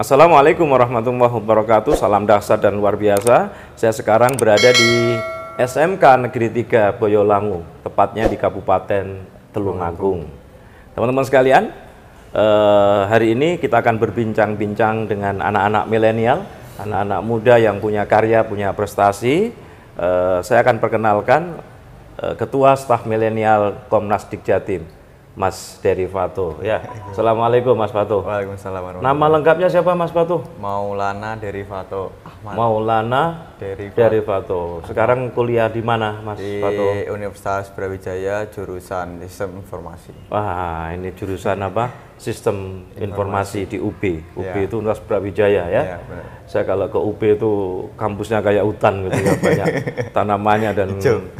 Assalamualaikum warahmatullahi wabarakatuh Salam dahsyat dan luar biasa Saya sekarang berada di SMK Negeri 3 Boyolangu Tepatnya di Kabupaten Telungagung. Teman-teman sekalian Eh, hari ini kita akan berbincang-bincang dengan anak-anak milenial, anak-anak muda yang punya karya, punya prestasi. Eh, saya akan perkenalkan eh, Ketua Staf Milenial Komnas Dikjatim, Mas Derivato. Ya, Assalamualaikum Mas Fato. Waalaikumsalam. Nama lengkapnya siapa Mas Fato? Maulana Derivato. Ahmad. Maulana Derivato. Sekarang kuliah di mana Mas di Fato? Universitas Brawijaya jurusan Sistem Informasi. Wah, ini jurusan apa? sistem informasi, informasi di UB. UB yeah. itu Universitas Brawijaya ya. Yeah, ya, Saya kalau ke UB itu kampusnya kayak hutan gitu ya banyak tanamannya dan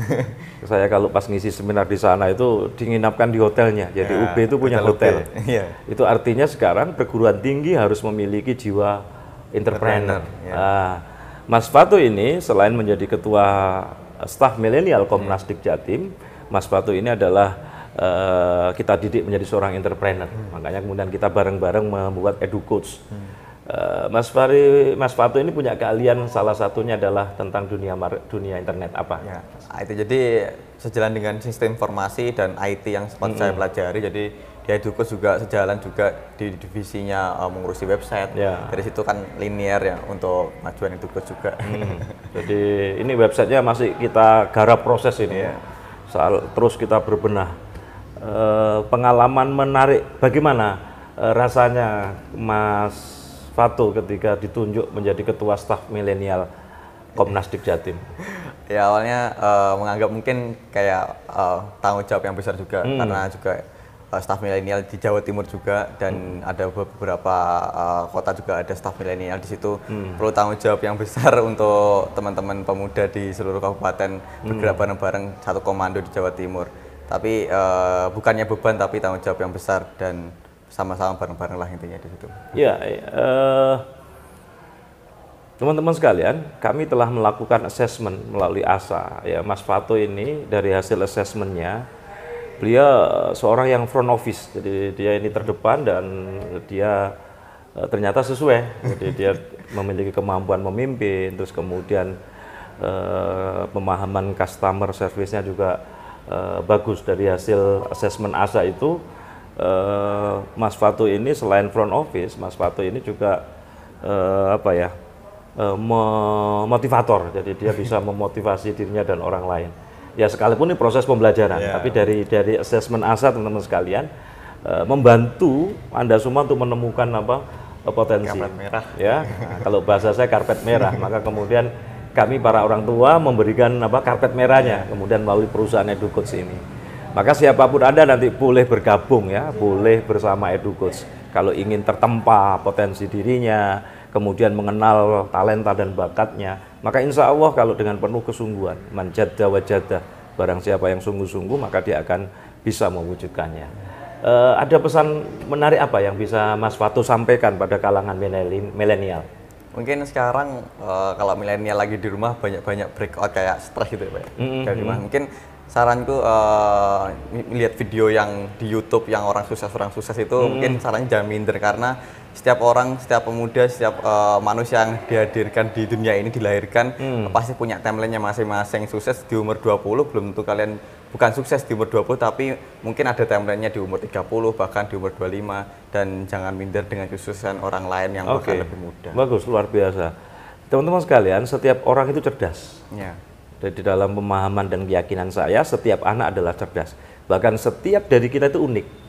saya kalau pas ngisi seminar di sana itu diinapkan di hotelnya. Jadi yeah, UB itu punya hotel. hotel. Yeah. Itu artinya sekarang perguruan tinggi harus memiliki jiwa entrepreneur. yeah. Ya. nah, Mas Fatu ini selain menjadi ketua staf milenial Komnas ya. Dikjatim, Mas Fatu ini adalah Eh, kita didik menjadi seorang entrepreneur. Hmm. Makanya kemudian kita bareng-bareng membuat EduCoach. Hmm. Uh, Mas Fari, Mas Fatu ini punya keahlian salah satunya adalah tentang dunia dunia internet apa? Ya, ah, itu jadi sejalan dengan sistem informasi dan IT yang sempat -hmm. saya pelajari. Jadi dia EduCoach juga sejalan juga di divisinya uh, mengurusi website. Ya. Dari situ kan linear ya untuk majuan EduCoach juga. Hmm. jadi ini websitenya masih kita garap proses ini. Ya. Soal terus kita berbenah. Eh, pengalaman menarik bagaimana eh, rasanya Mas Fatu ketika ditunjuk menjadi ketua staf milenial Komnas Dikjatim? Ya awalnya uh, menganggap mungkin kayak uh, tanggung jawab yang besar juga hmm. karena juga uh, staf milenial di Jawa Timur juga dan hmm. ada beberapa uh, kota juga ada staf milenial di situ hmm. perlu tanggung jawab yang besar untuk teman-teman pemuda di seluruh kabupaten hmm. bergerak bareng-bareng satu komando di Jawa Timur tapi uh, bukannya beban tapi tanggung jawab yang besar dan sama-sama bareng-bareng lah intinya di situ. Ya, teman eh, teman-teman sekalian, kami telah melakukan assessment melalui ASA. Ya, Mas Fato ini dari hasil assessmentnya, beliau seorang yang front office, jadi dia ini terdepan dan dia uh, ternyata sesuai. Jadi dia memiliki kemampuan memimpin, terus kemudian uh, pemahaman customer service-nya juga Eh, bagus dari hasil asesmen ASA itu uh, Mas Fatu ini selain front office Mas Fatu ini juga uh, apa ya uh, motivator jadi dia bisa memotivasi dirinya dan orang lain ya sekalipun ini proses pembelajaran yeah. tapi dari dari asesmen ASA teman-teman sekalian uh, membantu Anda semua untuk menemukan apa potensi karpet merah ya nah, kalau bahasa saya karpet merah maka kemudian kami para orang tua memberikan apa karpet merahnya kemudian melalui perusahaan EduCoach ini. Maka siapapun Anda nanti boleh bergabung ya, boleh bersama EduCoach. Kalau ingin tertempa potensi dirinya, kemudian mengenal talenta dan bakatnya, maka insya Allah kalau dengan penuh kesungguhan, manjada wajada, barang siapa yang sungguh-sungguh maka dia akan bisa mewujudkannya. Uh, ada pesan menarik apa yang bisa Mas Fatu sampaikan pada kalangan milenial? mungkin sekarang uh, kalau milenial lagi di rumah banyak-banyak breakout kayak stress gitu ya Pak. Mm-hmm. rumah mungkin saranku uh, eh, lihat video yang di YouTube yang orang sukses orang sukses itu mm-hmm. mungkin sarannya jangan minder karena setiap orang, setiap pemuda, setiap uh, manusia yang dihadirkan di dunia ini dilahirkan hmm. pasti punya timelinenya masing-masing. Sukses di umur 20 belum tentu kalian bukan sukses di umur 20 tapi mungkin ada timelinenya di umur 30 bahkan di umur 25 dan jangan minder dengan kesuksesan orang lain yang okay. bahkan lebih muda. Bagus, luar biasa. Teman-teman sekalian, setiap orang itu cerdas. Ya. Dan dalam pemahaman dan keyakinan saya, setiap anak adalah cerdas. Bahkan setiap dari kita itu unik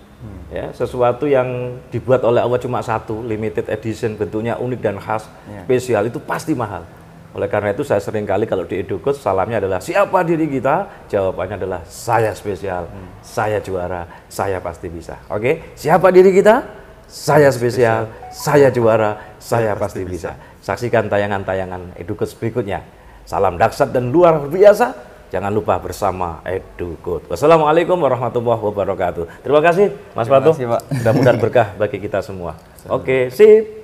ya sesuatu yang dibuat oleh Allah cuma satu limited edition bentuknya unik dan khas ya. spesial itu pasti mahal oleh karena itu saya sering kali kalau di edukus salamnya adalah siapa diri kita jawabannya adalah saya spesial hmm. saya juara saya pasti bisa oke siapa diri kita saya spesial, spesial. saya juara saya, saya pasti, bisa. bisa saksikan tayangan-tayangan edukus berikutnya salam Daksa dan luar biasa Jangan lupa bersama Good. Wassalamualaikum warahmatullahi wabarakatuh. Terima kasih Mas Terima Patuh. Mudah-mudahan berkah bagi kita semua. Oke, okay, sip.